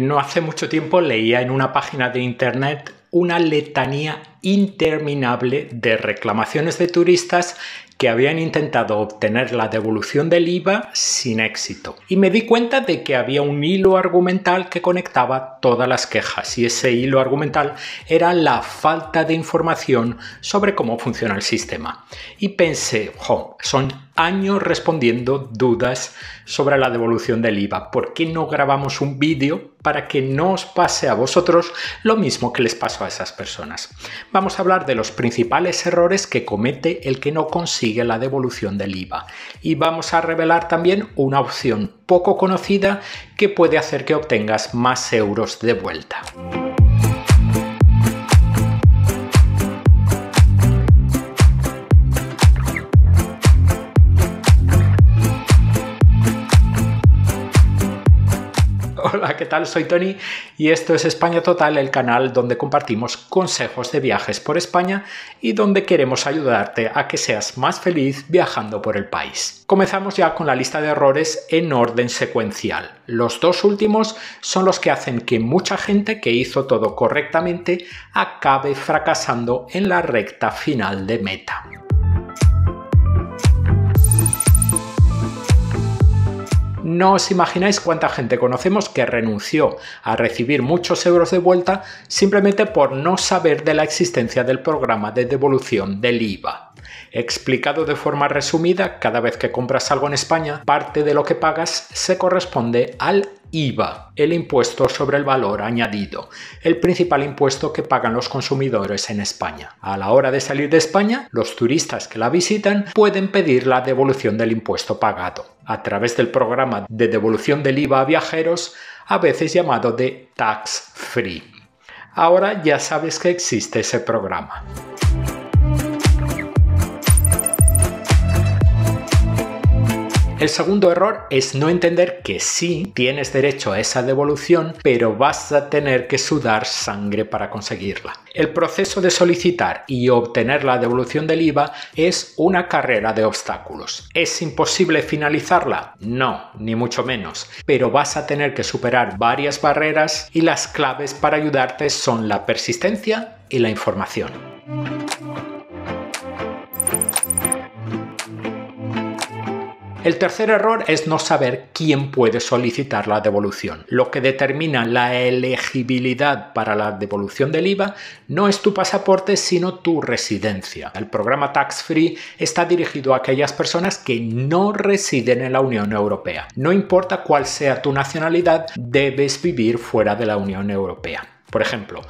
no hace mucho tiempo leía en una página de internet una letanía interminable de reclamaciones de turistas que habían intentado obtener la devolución del IVA sin éxito. Y me di cuenta de que había un hilo argumental que conectaba todas las quejas y ese hilo argumental era la falta de información sobre cómo funciona el sistema. Y pensé, jo, son años respondiendo dudas sobre la devolución del IVA. ¿Por qué no grabamos un vídeo para que no os pase a vosotros lo mismo que les pasó a esas personas? vamos a hablar de los principales errores que comete el que no consigue la devolución del IVA y vamos a revelar también una opción poco conocida que puede hacer que obtengas más euros de vuelta. Hola, ¿qué tal? Soy Tony y esto es España Total, el canal donde compartimos consejos de viajes por España y donde queremos ayudarte a que seas más feliz viajando por el país. Comenzamos ya con la lista de errores en orden secuencial. Los dos últimos son los que hacen que mucha gente que hizo todo correctamente acabe fracasando en la recta final de meta. No os imagináis cuánta gente conocemos que renunció a recibir muchos euros de vuelta simplemente por no saber de la existencia del programa de devolución del IVA. Explicado de forma resumida, cada vez que compras algo en España, parte de lo que pagas se corresponde al IVA, el impuesto sobre el valor añadido, el principal impuesto que pagan los consumidores en España. A la hora de salir de España, los turistas que la visitan pueden pedir la devolución del impuesto pagado a través del programa de devolución del IVA a viajeros, a veces llamado de Tax Free. Ahora ya sabes que existe ese programa. El segundo error es no entender que sí tienes derecho a esa devolución, pero vas a tener que sudar sangre para conseguirla. El proceso de solicitar y obtener la devolución del IVA es una carrera de obstáculos. ¿Es imposible finalizarla? No, ni mucho menos, pero vas a tener que superar varias barreras y las claves para ayudarte son la persistencia y la información. El tercer error es no saber quién puede solicitar la devolución. Lo que determina la elegibilidad para la devolución del IVA no es tu pasaporte, sino tu residencia. El programa Tax Free está dirigido a aquellas personas que no residen en la Unión Europea. No importa cuál sea tu nacionalidad, debes vivir fuera de la Unión Europea. Por ejemplo,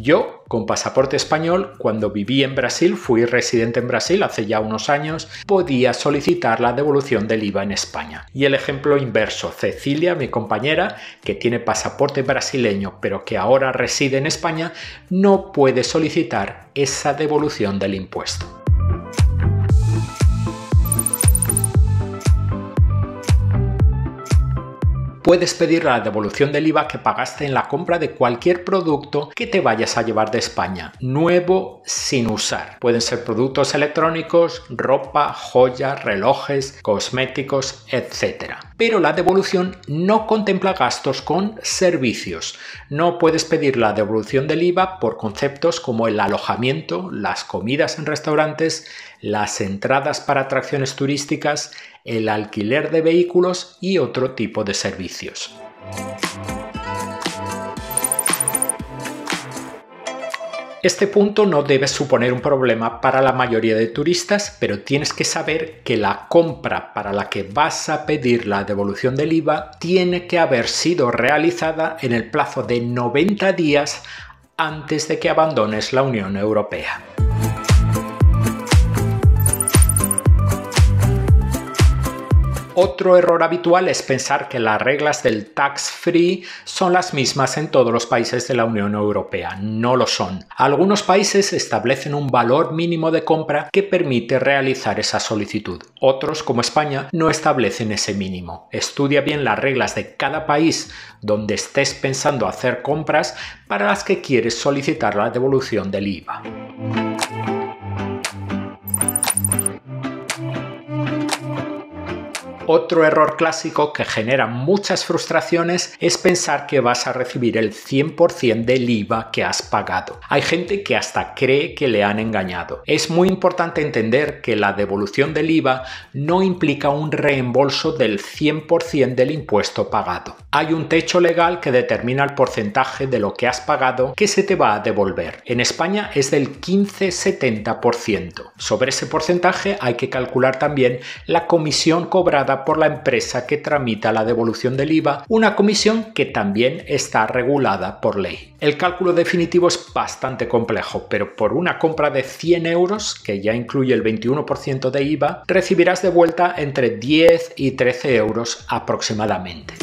yo, con pasaporte español, cuando viví en Brasil, fui residente en Brasil hace ya unos años, podía solicitar la devolución del IVA en España. Y el ejemplo inverso, Cecilia, mi compañera, que tiene pasaporte brasileño pero que ahora reside en España, no puede solicitar esa devolución del impuesto. puedes pedir la devolución del IVA que pagaste en la compra de cualquier producto que te vayas a llevar de España, nuevo sin usar. Pueden ser productos electrónicos, ropa, joyas, relojes, cosméticos, etc pero la devolución no contempla gastos con servicios. No puedes pedir la devolución del IVA por conceptos como el alojamiento, las comidas en restaurantes, las entradas para atracciones turísticas, el alquiler de vehículos y otro tipo de servicios. Este punto no debe suponer un problema para la mayoría de turistas, pero tienes que saber que la compra para la que vas a pedir la devolución del IVA tiene que haber sido realizada en el plazo de 90 días antes de que abandones la Unión Europea. Otro error habitual es pensar que las reglas del tax free son las mismas en todos los países de la Unión Europea. No lo son. Algunos países establecen un valor mínimo de compra que permite realizar esa solicitud. Otros, como España, no establecen ese mínimo. Estudia bien las reglas de cada país donde estés pensando hacer compras para las que quieres solicitar la devolución del IVA. Otro error clásico que genera muchas frustraciones es pensar que vas a recibir el 100% del IVA que has pagado. Hay gente que hasta cree que le han engañado. Es muy importante entender que la devolución del IVA no implica un reembolso del 100% del impuesto pagado. Hay un techo legal que determina el porcentaje de lo que has pagado que se te va a devolver. En España es del 15-70%. Sobre ese porcentaje hay que calcular también la comisión cobrada por la empresa que tramita la devolución del IVA una comisión que también está regulada por ley. El cálculo definitivo es bastante complejo, pero por una compra de 100 euros, que ya incluye el 21% de IVA, recibirás de vuelta entre 10 y 13 euros aproximadamente.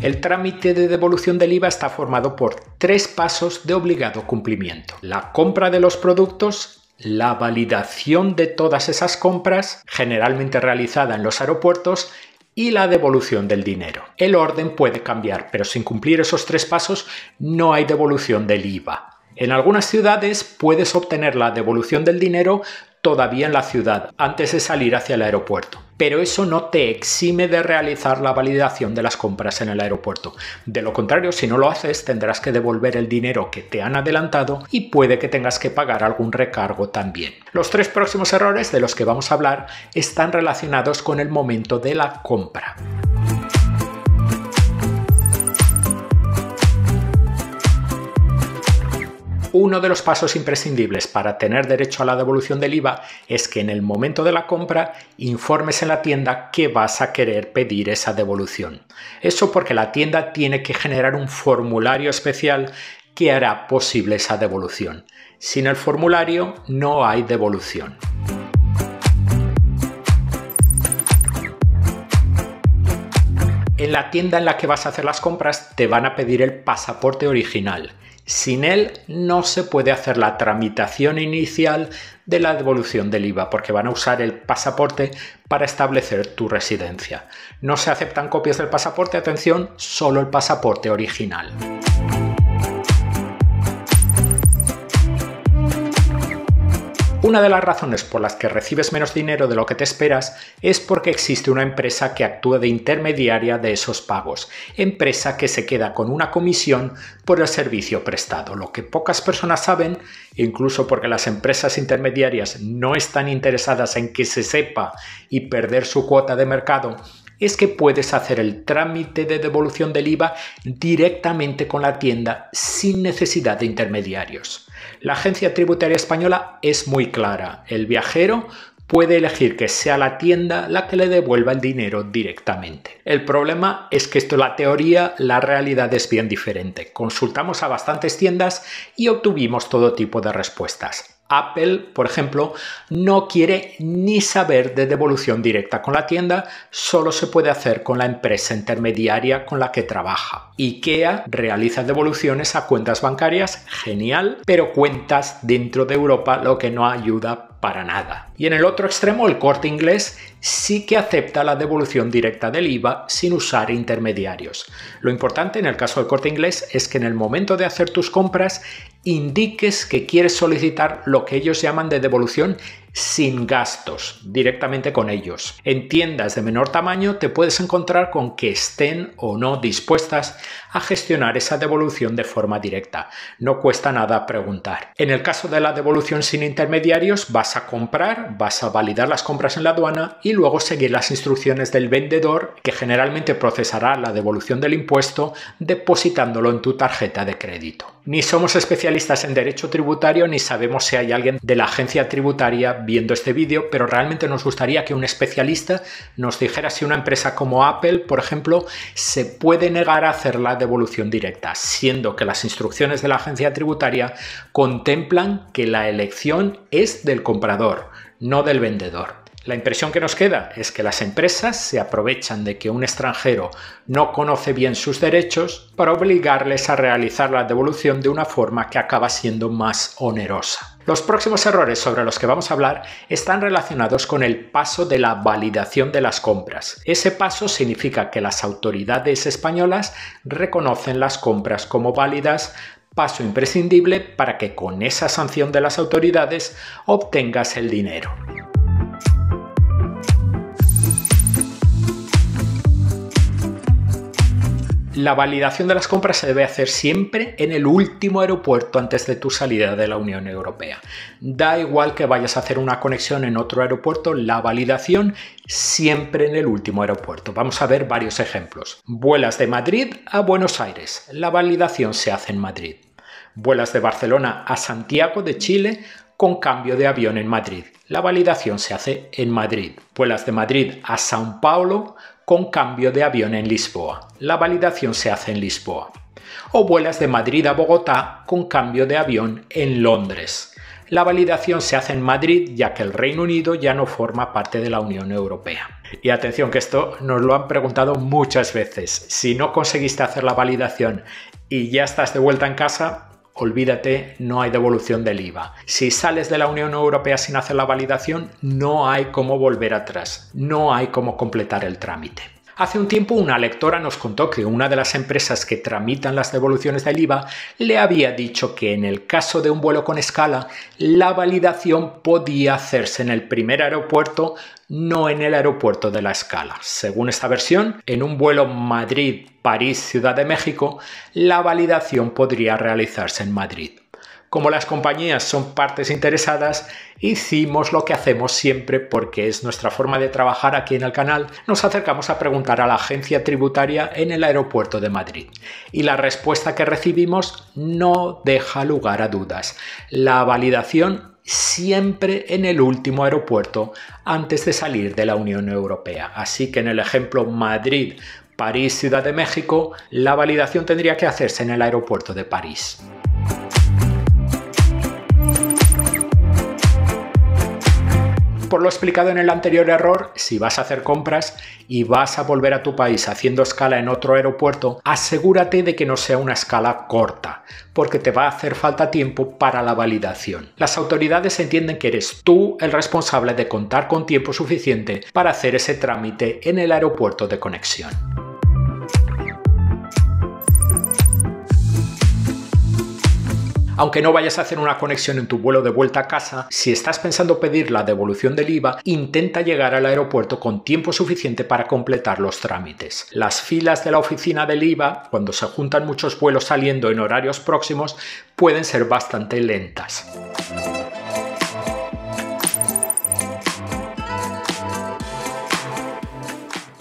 El trámite de devolución del IVA está formado por tres pasos de obligado cumplimiento. La compra de los productos, la validación de todas esas compras, generalmente realizada en los aeropuertos, y la devolución del dinero. El orden puede cambiar, pero sin cumplir esos tres pasos no hay devolución del IVA. En algunas ciudades puedes obtener la devolución del dinero todavía en la ciudad antes de salir hacia el aeropuerto. Pero eso no te exime de realizar la validación de las compras en el aeropuerto. De lo contrario, si no lo haces, tendrás que devolver el dinero que te han adelantado y puede que tengas que pagar algún recargo también. Los tres próximos errores de los que vamos a hablar están relacionados con el momento de la compra. Uno de los pasos imprescindibles para tener derecho a la devolución del IVA es que en el momento de la compra informes en la tienda que vas a querer pedir esa devolución. Eso porque la tienda tiene que generar un formulario especial que hará posible esa devolución. Sin el formulario no hay devolución. En la tienda en la que vas a hacer las compras te van a pedir el pasaporte original. Sin él no se puede hacer la tramitación inicial de la devolución del IVA porque van a usar el pasaporte para establecer tu residencia. No se aceptan copias del pasaporte, atención, solo el pasaporte original. Una de las razones por las que recibes menos dinero de lo que te esperas es porque existe una empresa que actúa de intermediaria de esos pagos, empresa que se queda con una comisión por el servicio prestado. Lo que pocas personas saben, e incluso porque las empresas intermediarias no están interesadas en que se sepa y perder su cuota de mercado, es que puedes hacer el trámite de devolución del IVA directamente con la tienda sin necesidad de intermediarios. La agencia tributaria española es muy clara. El viajero puede elegir que sea la tienda la que le devuelva el dinero directamente. El problema es que esto es la teoría, la realidad es bien diferente. Consultamos a bastantes tiendas y obtuvimos todo tipo de respuestas. Apple, por ejemplo, no quiere ni saber de devolución directa con la tienda, solo se puede hacer con la empresa intermediaria con la que trabaja. IKEA realiza devoluciones a cuentas bancarias, genial, pero cuentas dentro de Europa, lo que no ayuda para nada. Y en el otro extremo, el corte inglés sí que acepta la devolución directa del IVA sin usar intermediarios. Lo importante en el caso del corte inglés es que en el momento de hacer tus compras indiques que quieres solicitar lo que ellos llaman de devolución sin gastos, directamente con ellos. En tiendas de menor tamaño te puedes encontrar con que estén o no dispuestas a gestionar esa devolución de forma directa. No cuesta nada preguntar. En el caso de la devolución sin intermediarios, vas a comprar, vas a validar las compras en la aduana y luego seguir las instrucciones del vendedor que generalmente procesará la devolución del impuesto depositándolo en tu tarjeta de crédito. Ni somos especialistas en derecho tributario ni sabemos si hay alguien de la agencia tributaria viendo este vídeo, pero realmente nos gustaría que un especialista nos dijera si una empresa como Apple, por ejemplo, se puede negar a hacer la devolución directa, siendo que las instrucciones de la agencia tributaria contemplan que la elección es del comprador, no del vendedor. La impresión que nos queda es que las empresas se aprovechan de que un extranjero no conoce bien sus derechos para obligarles a realizar la devolución de una forma que acaba siendo más onerosa. Los próximos errores sobre los que vamos a hablar están relacionados con el paso de la validación de las compras. Ese paso significa que las autoridades españolas reconocen las compras como válidas paso imprescindible para que con esa sanción de las autoridades obtengas el dinero. La validación de las compras se debe hacer siempre en el último aeropuerto antes de tu salida de la Unión Europea. Da igual que vayas a hacer una conexión en otro aeropuerto, la validación siempre en el último aeropuerto. Vamos a ver varios ejemplos. Vuelas de Madrid a Buenos Aires. La validación se hace en Madrid. Vuelas de Barcelona a Santiago de Chile con cambio de avión en Madrid. La validación se hace en Madrid. Vuelas de Madrid a Sao Paulo con cambio de avión en Lisboa. La validación se hace en Lisboa. O vuelas de Madrid a Bogotá con cambio de avión en Londres. La validación se hace en Madrid ya que el Reino Unido ya no forma parte de la Unión Europea. Y atención que esto nos lo han preguntado muchas veces. Si no conseguiste hacer la validación y ya estás de vuelta en casa, olvídate, no hay devolución del IVA. Si sales de la Unión Europea sin hacer la validación, no hay cómo volver atrás, no hay cómo completar el trámite. Hace un tiempo una lectora nos contó que una de las empresas que tramitan las devoluciones del IVA le había dicho que en el caso de un vuelo con escala, la validación podía hacerse en el primer aeropuerto, no en el aeropuerto de la escala. Según esta versión, en un vuelo Madrid-París-Ciudad de México, la validación podría realizarse en Madrid. Como las compañías son partes interesadas, hicimos lo que hacemos siempre porque es nuestra forma de trabajar aquí en el canal, nos acercamos a preguntar a la agencia tributaria en el aeropuerto de Madrid. Y la respuesta que recibimos no deja lugar a dudas. La validación siempre en el último aeropuerto antes de salir de la Unión Europea. Así que en el ejemplo Madrid París, Ciudad de México, la validación tendría que hacerse en el aeropuerto de París. por lo explicado en el anterior error, si vas a hacer compras y vas a volver a tu país haciendo escala en otro aeropuerto, asegúrate de que no sea una escala corta, porque te va a hacer falta tiempo para la validación. Las autoridades entienden que eres tú el responsable de contar con tiempo suficiente para hacer ese trámite en el aeropuerto de conexión. Aunque no vayas a hacer una conexión en tu vuelo de vuelta a casa, si estás pensando pedir la devolución del IVA, intenta llegar al aeropuerto con tiempo suficiente para completar los trámites. Las filas de la oficina del IVA, cuando se juntan muchos vuelos saliendo en horarios próximos, pueden ser bastante lentas.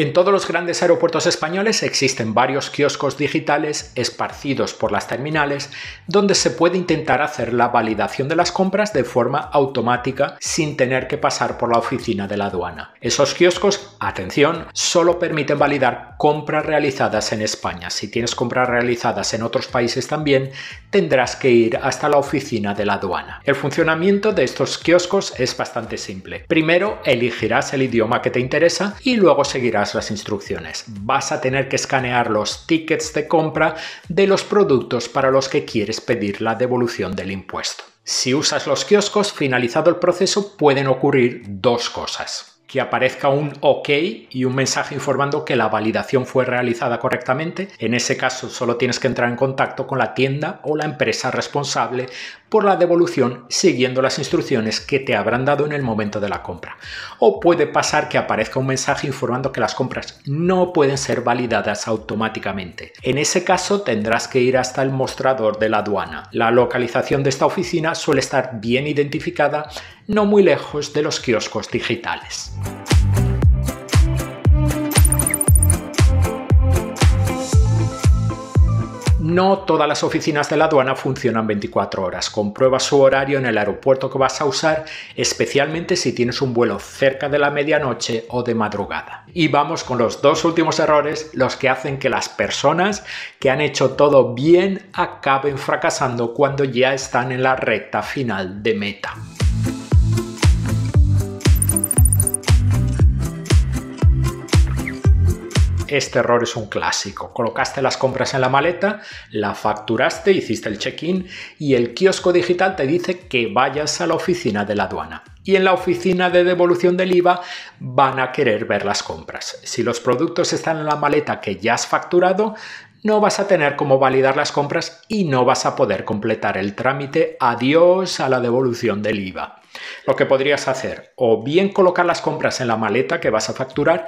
En todos los grandes aeropuertos españoles existen varios kioscos digitales esparcidos por las terminales donde se puede intentar hacer la validación de las compras de forma automática sin tener que pasar por la oficina de la aduana. Esos kioscos, atención, solo permiten validar compras realizadas en España. Si tienes compras realizadas en otros países también, tendrás que ir hasta la oficina de la aduana. El funcionamiento de estos kioscos es bastante simple. Primero elegirás el idioma que te interesa y luego seguirás las instrucciones. Vas a tener que escanear los tickets de compra de los productos para los que quieres pedir la devolución del impuesto. Si usas los kioscos, finalizado el proceso, pueden ocurrir dos cosas que aparezca un OK y un mensaje informando que la validación fue realizada correctamente. En ese caso solo tienes que entrar en contacto con la tienda o la empresa responsable por la devolución siguiendo las instrucciones que te habrán dado en el momento de la compra. O puede pasar que aparezca un mensaje informando que las compras no pueden ser validadas automáticamente. En ese caso tendrás que ir hasta el mostrador de la aduana. La localización de esta oficina suele estar bien identificada, no muy lejos de los kioscos digitales. No todas las oficinas de la aduana funcionan 24 horas. Comprueba su horario en el aeropuerto que vas a usar, especialmente si tienes un vuelo cerca de la medianoche o de madrugada. Y vamos con los dos últimos errores, los que hacen que las personas que han hecho todo bien acaben fracasando cuando ya están en la recta final de meta. este error es un clásico. Colocaste las compras en la maleta, la facturaste, hiciste el check-in y el kiosco digital te dice que vayas a la oficina de la aduana. Y en la oficina de devolución del IVA van a querer ver las compras. Si los productos están en la maleta que ya has facturado, no vas a tener cómo validar las compras y no vas a poder completar el trámite. Adiós a la devolución del IVA. Lo que podrías hacer, o bien colocar las compras en la maleta que vas a facturar,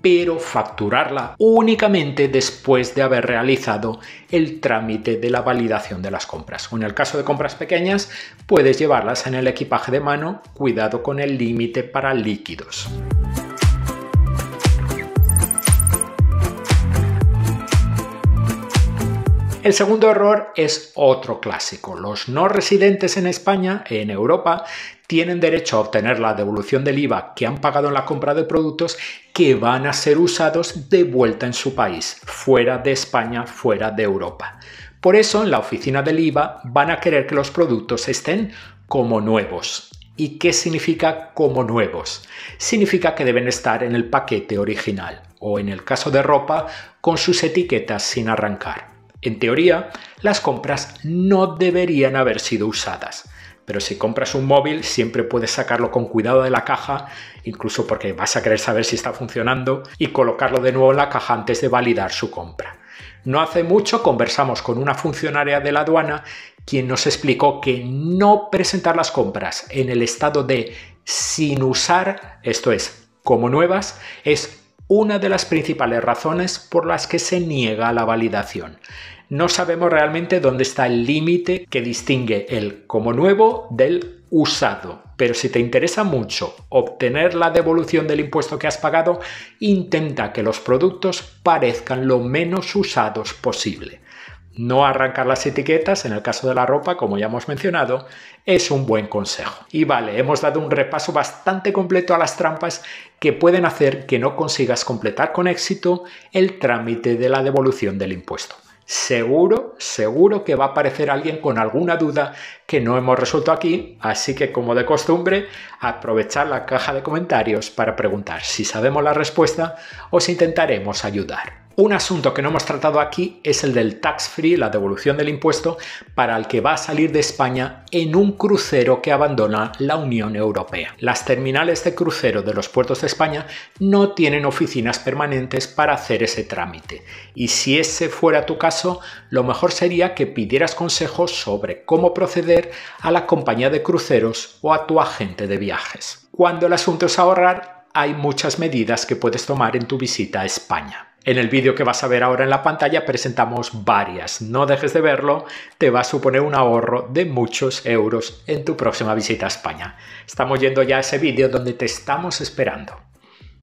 pero facturarla únicamente después de haber realizado el trámite de la validación de las compras. O en el caso de compras pequeñas, puedes llevarlas en el equipaje de mano, cuidado con el límite para líquidos. El segundo error es otro clásico. Los no residentes en España, en Europa, tienen derecho a obtener la devolución del IVA que han pagado en la compra de productos que van a ser usados de vuelta en su país, fuera de España, fuera de Europa. Por eso, en la oficina del IVA van a querer que los productos estén como nuevos. ¿Y qué significa como nuevos? Significa que deben estar en el paquete original o en el caso de ropa con sus etiquetas sin arrancar. En teoría, las compras no deberían haber sido usadas, pero si compras un móvil siempre puedes sacarlo con cuidado de la caja, incluso porque vas a querer saber si está funcionando, y colocarlo de nuevo en la caja antes de validar su compra. No hace mucho conversamos con una funcionaria de la aduana quien nos explicó que no presentar las compras en el estado de sin usar, esto es, como nuevas, es una de las principales razones por las que se niega la validación. No sabemos realmente dónde está el límite que distingue el como nuevo del usado. Pero si te interesa mucho obtener la devolución del impuesto que has pagado, intenta que los productos parezcan lo menos usados posible. No arrancar las etiquetas, en el caso de la ropa, como ya hemos mencionado, es un buen consejo. Y vale, hemos dado un repaso bastante completo a las trampas que pueden hacer que no consigas completar con éxito el trámite de la devolución del impuesto. Seguro, seguro que va a aparecer alguien con alguna duda que no hemos resuelto aquí, así que como de costumbre, aprovechar la caja de comentarios para preguntar si sabemos la respuesta, os intentaremos ayudar. Un asunto que no hemos tratado aquí es el del tax free, la devolución del impuesto, para el que va a salir de España en un crucero que abandona la Unión Europea. Las terminales de crucero de los puertos de España no tienen oficinas permanentes para hacer ese trámite. Y si ese fuera tu caso, lo mejor sería que pidieras consejos sobre cómo proceder a la compañía de cruceros o a tu agente de viajes. Cuando el asunto es ahorrar, hay muchas medidas que puedes tomar en tu visita a España. En el vídeo que vas a ver ahora en la pantalla presentamos varias. No dejes de verlo, te va a suponer un ahorro de muchos euros en tu próxima visita a España. Estamos yendo ya a ese vídeo donde te estamos esperando.